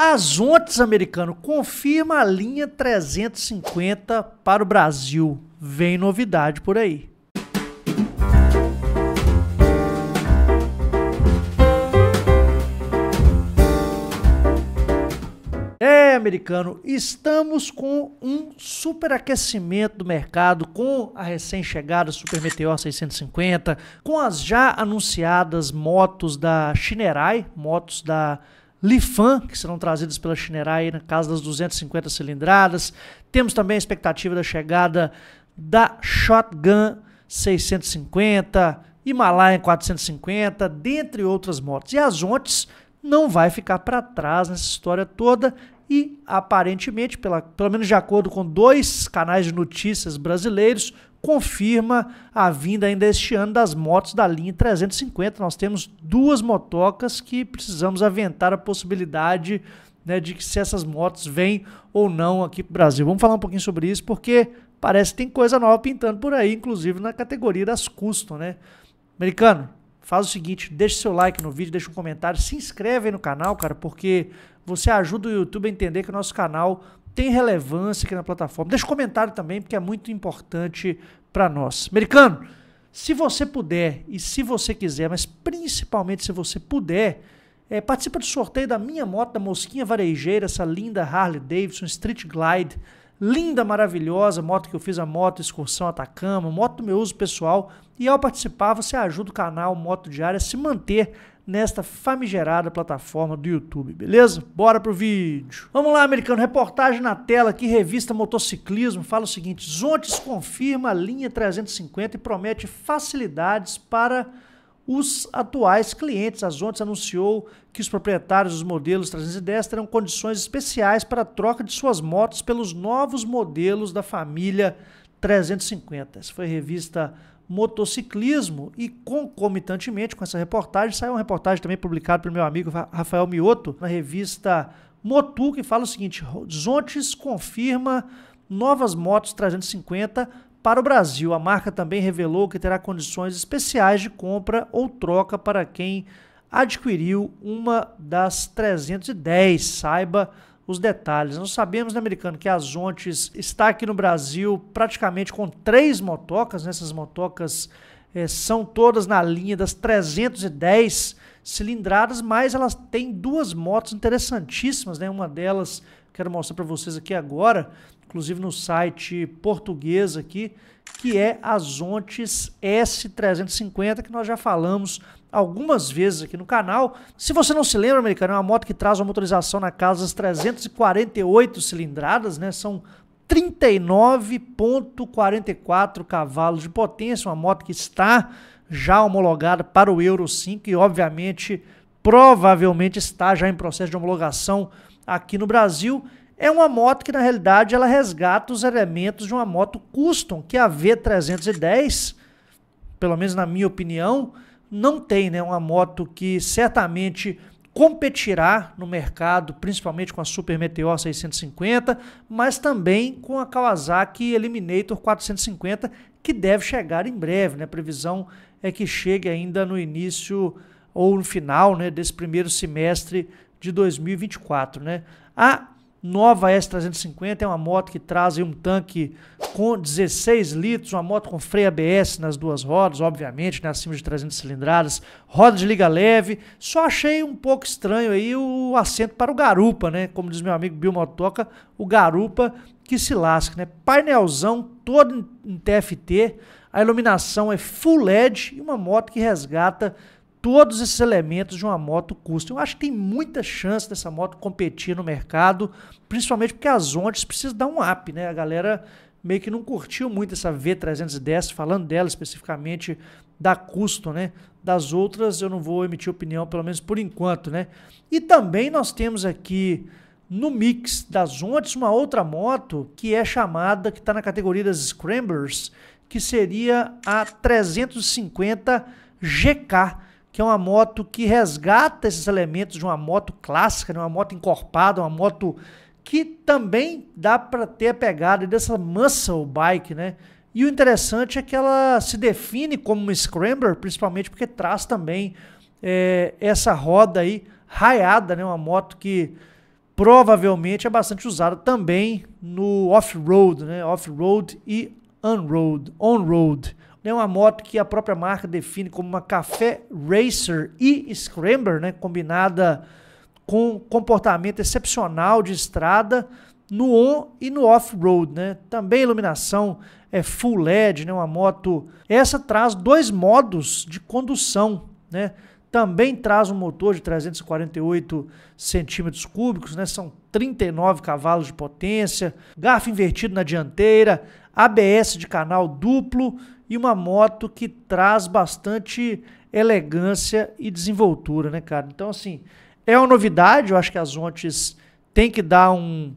Azontes americano confirma a linha 350 para o Brasil. Vem novidade por aí. É, americano, estamos com um superaquecimento do mercado com a recém-chegada Super Meteor 650, com as já anunciadas motos da Shinerai, motos da Lifan, que serão trazidos pela Chinerai na casa das 250 cilindradas. Temos também a expectativa da chegada da Shotgun 650, Himalayan 450, dentre outras motos. E a Zontes não vai ficar para trás nessa história toda e aparentemente, pela, pelo menos de acordo com dois canais de notícias brasileiros, confirma a vinda ainda este ano das motos da linha 350. Nós temos duas motocas que precisamos aventar a possibilidade né, de que se essas motos vêm ou não aqui para o Brasil. Vamos falar um pouquinho sobre isso, porque parece que tem coisa nova pintando por aí, inclusive na categoria das custom, né? Americano, faz o seguinte, deixa seu like no vídeo, deixa um comentário, se inscreve aí no canal, cara, porque você ajuda o YouTube a entender que o nosso canal tem relevância aqui na plataforma. Deixa um comentário também, porque é muito importante para nós. Americano, se você puder e se você quiser, mas principalmente se você puder, é, participa do sorteio da minha moto da Mosquinha Varejeira, essa linda Harley Davidson Street Glide linda, maravilhosa, moto que eu fiz a moto excursão Atacama, moto do meu uso pessoal, e ao participar você ajuda o canal Moto Diária a se manter nesta famigerada plataforma do YouTube, beleza? Bora pro vídeo. Vamos lá, americano, reportagem na tela aqui, revista Motociclismo, fala o seguinte: Zontes confirma a linha 350 e promete facilidades para os atuais clientes. A Zontes anunciou que os proprietários dos modelos 310 terão condições especiais para a troca de suas motos pelos novos modelos da família 350. Essa foi a revista Motociclismo e concomitantemente com essa reportagem saiu uma reportagem também publicada pelo meu amigo Rafael Mioto na revista Motu que fala o seguinte: Zontes confirma novas motos 350 para o Brasil, a marca também revelou que terá condições especiais de compra ou troca para quem adquiriu uma das 310. Saiba os detalhes. Nós sabemos, né, americano, que a Zontes está aqui no Brasil praticamente com três motocas. Né? Essas motocas eh, são todas na linha das 310 cilindradas, mas elas têm duas motos interessantíssimas, né? Uma delas Quero mostrar para vocês aqui agora, inclusive no site português aqui, que é a Zontes S350, que nós já falamos algumas vezes aqui no canal. Se você não se lembra, americano, é uma moto que traz uma motorização na casa das 348 cilindradas, né? São 39.44 cavalos de potência, uma moto que está já homologada para o Euro 5 e obviamente provavelmente está já em processo de homologação aqui no Brasil, é uma moto que na realidade ela resgata os elementos de uma moto custom, que a V310, pelo menos na minha opinião, não tem, né? Uma moto que certamente competirá no mercado, principalmente com a Super Meteor 650, mas também com a Kawasaki Eliminator 450, que deve chegar em breve, né? A previsão é que chegue ainda no início ou no final, né, desse primeiro semestre de 2024, né? A nova S350 é uma moto que traz um tanque com 16 litros, uma moto com freio ABS nas duas rodas, obviamente, né, acima de 300 cilindradas, roda de liga leve. Só achei um pouco estranho aí o assento para o garupa, né? Como diz meu amigo Bill Motoca, o garupa que se lasca, né? Painelzão todo em TFT, a iluminação é full LED e uma moto que resgata todos esses elementos de uma moto custom. Eu acho que tem muita chance dessa moto competir no mercado, principalmente porque as ondas precisam dar um up, né? A galera meio que não curtiu muito essa V310, falando dela especificamente da custom, né? Das outras eu não vou emitir opinião, pelo menos por enquanto, né? E também nós temos aqui no mix das ondas uma outra moto que é chamada, que está na categoria das Scramblers, que seria a 350 GK que é uma moto que resgata esses elementos de uma moto clássica, de uma moto encorpada, uma moto que também dá para ter a pegada dessa muscle bike, né? E o interessante é que ela se define como uma scrambler, principalmente porque traz também é, essa roda aí raiada, né? Uma moto que provavelmente é bastante usada também no off-road, né? Off-road e on-road, on-road. É uma moto que a própria marca define como uma café racer e scrambler, né? combinada com comportamento excepcional de estrada no on e no off-road. Né? Também iluminação é full LED, né? uma moto... Essa traz dois modos de condução, né? também traz um motor de 348 centímetros cúbicos, né? são 39 cavalos de potência, garfo invertido na dianteira, ABS de canal duplo e uma moto que traz bastante elegância e desenvoltura, né, cara? Então, assim, é uma novidade, eu acho que as Ontes tem que dar um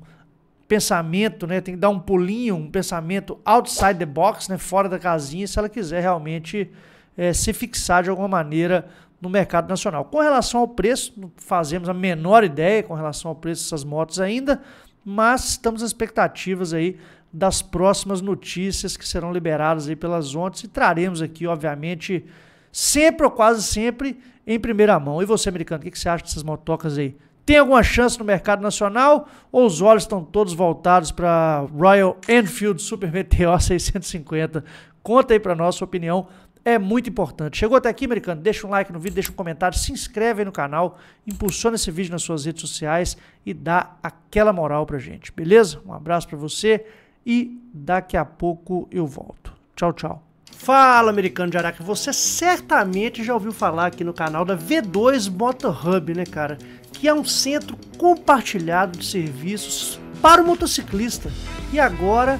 pensamento, né? Tem que dar um pulinho, um pensamento outside the box, né? Fora da casinha, se ela quiser realmente é, se fixar de alguma maneira no mercado nacional. Com relação ao preço, não fazemos a menor ideia com relação ao preço dessas motos ainda, mas estamos expectativas aí das próximas notícias que serão liberadas aí pelas ontes e traremos aqui, obviamente, sempre ou quase sempre em primeira mão. E você, americano, o que, que você acha dessas motocas aí? Tem alguma chance no mercado nacional ou os olhos estão todos voltados para Royal Enfield Super Meteor 650? Conta aí para nós sua opinião é muito importante. Chegou até aqui, americano? Deixa um like no vídeo, deixa um comentário, se inscreve aí no canal, impulsiona esse vídeo nas suas redes sociais e dá aquela moral pra gente, beleza? Um abraço para você e daqui a pouco eu volto. Tchau, tchau. Fala, americano de Araca. Você certamente já ouviu falar aqui no canal da V2 Motor Hub, né, cara? Que é um centro compartilhado de serviços para o motociclista. E agora